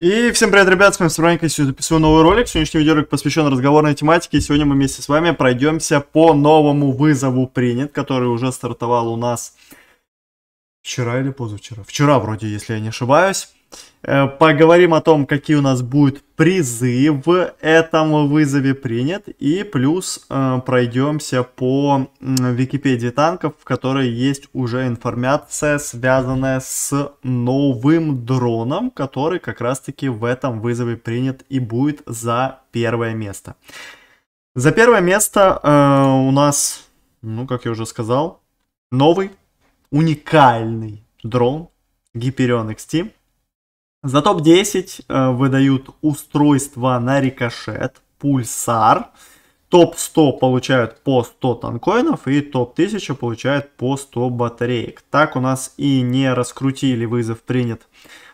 И всем привет, ребят, с вами Сранька, сегодня записываю новый ролик. Сегодняшний видеоролик посвящен разговорной тематике. И сегодня мы вместе с вами пройдемся по новому вызову принят, который уже стартовал у нас вчера или позавчера. Вчера вроде, если я не ошибаюсь. Э, поговорим о том, какие у нас будут призы в этом вызове принят. И плюс э, пройдемся по Википедии танков, в которой есть уже информация, связанная с новым дроном, который как раз-таки в этом вызове принят и будет за первое место. За первое место э, у нас, ну, как я уже сказал, новый уникальный дрон Hyperion XT. За топ-10 э, выдают устройство на рикошет, пульсар. Топ-100 получают по 100 танкоинов и топ-1000 получают по 100 батареек. Так у нас и не раскрутили вызов принят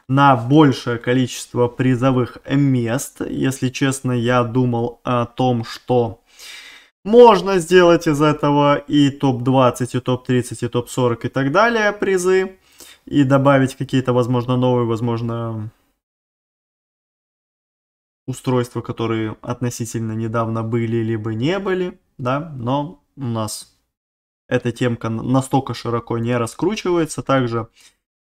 на большее количество призовых мест. Если честно, я думал о том, что можно сделать из этого и топ-20, и топ-30, и топ-40 и так далее призы. И добавить какие-то, возможно, новые, возможно, устройства, которые относительно недавно были, либо не были, да, но у нас эта темка настолько широко не раскручивается. Также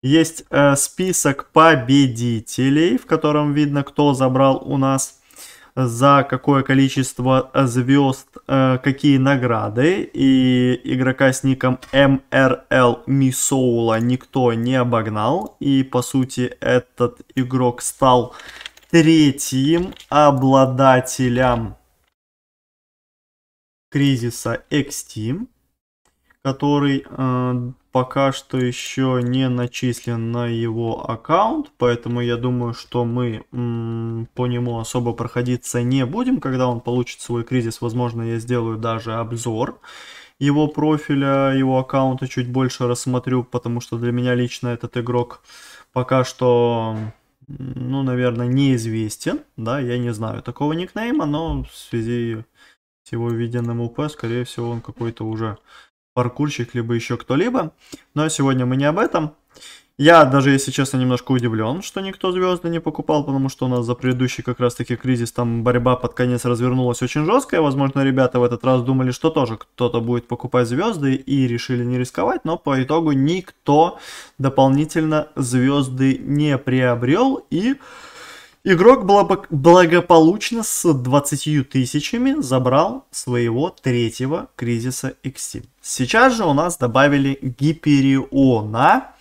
есть э, список победителей, в котором видно, кто забрал у нас за какое количество э, звезд э, какие награды. И игрока с ником MRL Misoula никто не обогнал. И по сути этот игрок стал третьим обладателем кризиса X-Team, который э, пока что еще не начислен на его аккаунт, поэтому я думаю, что мы по нему особо проходиться не будем. Когда он получит свой кризис, возможно, я сделаю даже обзор его профиля, его аккаунта чуть больше рассмотрю, потому что для меня лично этот игрок пока что, ну, наверное, неизвестен, да, я не знаю такого никнейма, но в связи с его виденным УП, скорее всего, он какой-то уже паркурщик, либо еще кто-либо. Но сегодня мы не об этом. Я даже, если честно, немножко удивлен, что никто звезды не покупал, потому что у нас за предыдущий как раз-таки кризис, там борьба под конец развернулась очень жесткая. Возможно, ребята в этот раз думали, что тоже кто-то будет покупать звезды и решили не рисковать, но по итогу никто дополнительно звезды не приобрел и... Игрок благополучно с 20 тысячами забрал своего третьего кризиса XT. Сейчас же у нас добавили Гипериона.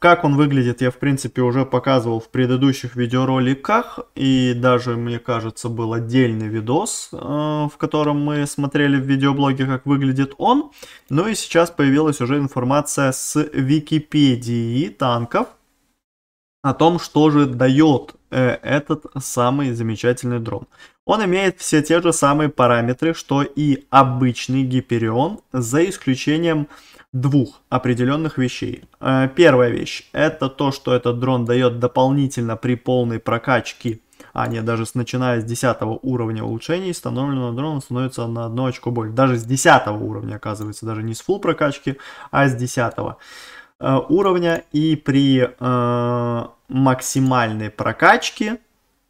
Как он выглядит, я в принципе уже показывал в предыдущих видеороликах. И даже, мне кажется, был отдельный видос, э, в котором мы смотрели в видеоблоге, как выглядит он. Ну и сейчас появилась уже информация с Википедии танков о том, что же дает э, этот самый замечательный дрон. Он имеет все те же самые параметры, что и обычный Гиперион, за исключением двух определенных вещей. Э, первая вещь – это то, что этот дрон дает дополнительно при полной прокачке, а не даже с, начиная с 10 уровня улучшений, установленного дрона становится на одно очко больше. Даже с 10 уровня, оказывается, даже не с full прокачки, а с 10. Э, уровня и при э, максимальной прокачке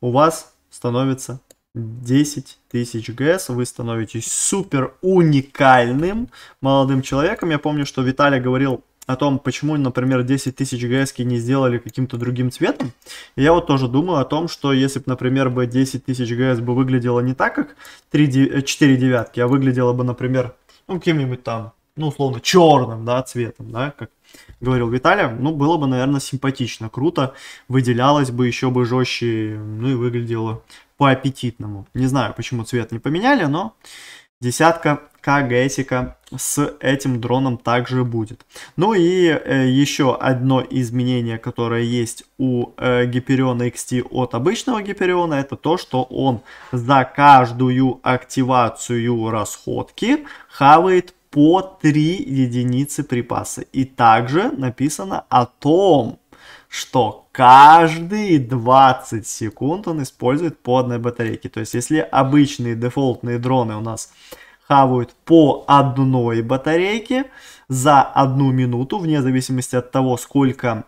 у вас становится 10 тысяч ГС, вы становитесь супер уникальным молодым человеком. Я помню, что Виталий говорил о том, почему, например, 10 тысяч ГС не сделали каким-то другим цветом. И я вот тоже думаю о том, что если бы, например, бы 10 тысяч ГС бы выглядело не так, как 3, 4 девятки, а выглядело бы, например, ну, каким-нибудь там ну, условно, черным, да, цветом, да, как говорил Виталий, ну, было бы, наверное, симпатично, круто, выделялось бы еще бы жестче, ну, и выглядело по-аппетитному. Не знаю, почему цвет не поменяли, но десятка кагетика с этим дроном также будет. Ну и э, еще одно изменение, которое есть у э, Гипериона XT от обычного Гипериона, это то, что он за каждую активацию расходки хавает по 3 единицы припаса. И также написано о том, что каждые 20 секунд он использует по одной батарейке. То есть, если обычные дефолтные дроны у нас хавают по одной батарейке за одну минуту, вне зависимости от того, сколько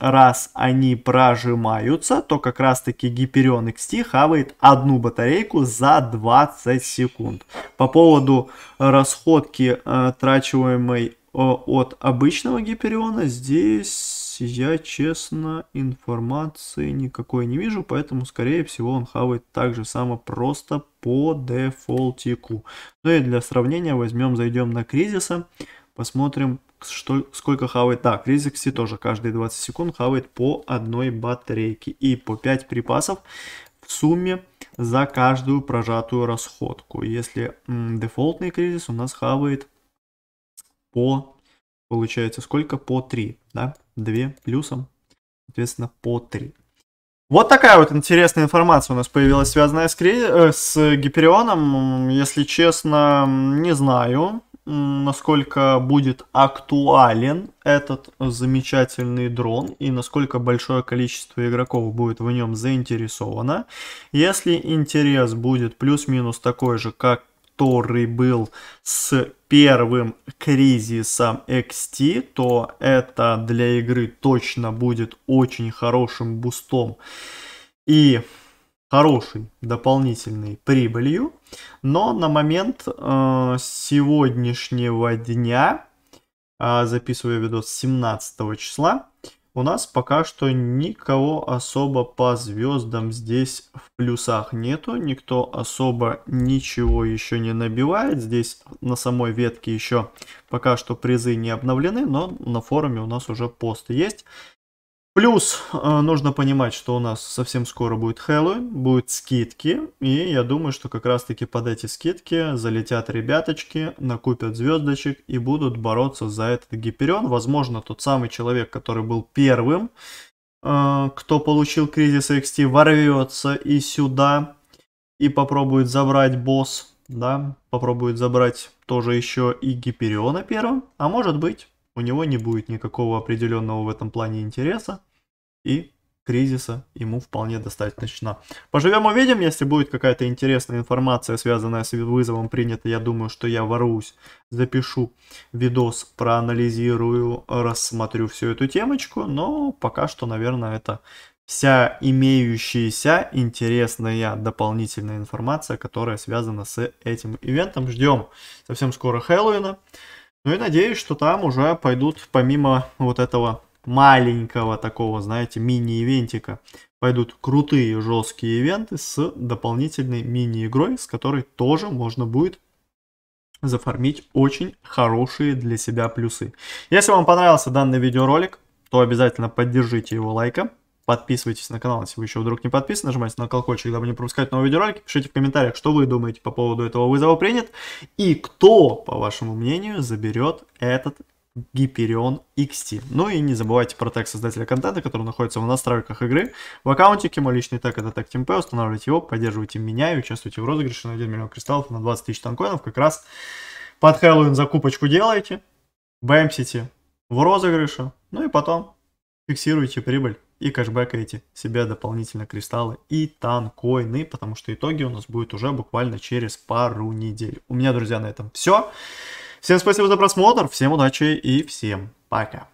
раз они прожимаются, то как раз таки Гиперион XT хавает одну батарейку за 20 секунд. По поводу расходки, э, трачиваемой э, от обычного Гипериона, здесь я, честно, информации никакой не вижу, поэтому, скорее всего, он хавает так же само просто по дефолтику. Ну и для сравнения возьмем, зайдем на кризиса, посмотрим, что, сколько хавает. Да, Кризикси тоже каждые 20 секунд хавает по одной батарейке и по 5 припасов в сумме за каждую прожатую расходку. Если дефолтный кризис у нас хавает по, получается, сколько? По 3, да? 2 плюсом, соответственно, по 3. Вот такая вот интересная информация у нас появилась, связанная с, кри... Э, с Гиперионом. Если честно, не знаю, насколько будет актуален этот замечательный дрон и насколько большое количество игроков будет в нем заинтересовано. Если интерес будет плюс-минус такой же, как который был с первым кризисом XT, то это для игры точно будет очень хорошим бустом и хорошей дополнительной прибылью. Но на момент э, сегодняшнего дня, э, записываю видос 17 числа, у нас пока что никого особо по звездам здесь в плюсах нету. Никто особо ничего еще не набивает. Здесь на самой ветке еще пока что призы не обновлены, но на форуме у нас уже пост есть. Плюс э, нужно понимать, что у нас совсем скоро будет Хэллоуин, будут скидки, и я думаю, что как раз-таки под эти скидки залетят ребяточки, накупят звездочек и будут бороться за этот Гиперион. Возможно, тот самый человек, который был первым, э, кто получил кризис XT, ворвется и сюда, и попробует забрать босс, да, попробует забрать тоже еще и Гипериона первым, а может быть у него не будет никакого определенного в этом плане интереса, и кризиса ему вполне достаточно. Поживем увидим, если будет какая-то интересная информация, связанная с вызовом принята, я думаю, что я воруюсь, запишу видос, проанализирую, рассмотрю всю эту темочку, но пока что, наверное, это вся имеющаяся интересная дополнительная информация, которая связана с этим ивентом. Ждем совсем скоро Хэллоуина. Ну и надеюсь, что там уже пойдут помимо вот этого маленького такого, знаете, мини-ивентика, пойдут крутые жесткие ивенты с дополнительной мини-игрой, с которой тоже можно будет зафармить очень хорошие для себя плюсы. Если вам понравился данный видеоролик, то обязательно поддержите его лайком. Подписывайтесь на канал, если вы еще вдруг не подписаны, нажимайте на колокольчик, дабы не пропускать новые видеоролики. Пишите в комментариях, что вы думаете по поводу этого вызова принят и кто, по вашему мнению, заберет этот Hyperion XT. Ну и не забывайте про тег создателя контента, который находится в настройках игры. В аккаунтике мой личный тег это тег TeamP, устанавливайте его, поддерживайте меня и участвуйте в розыгрыше на 1 миллион кристаллов на 20 тысяч танкоинов. Как раз под Хэллоуин закупочку делаете, бэмсите в розыгрыше, ну и потом фиксируйте прибыль и кэшбэкаете себе дополнительно кристаллы и танкоины, потому что итоги у нас будет уже буквально через пару недель. У меня, друзья, на этом все. Всем спасибо за просмотр, всем удачи и всем пока.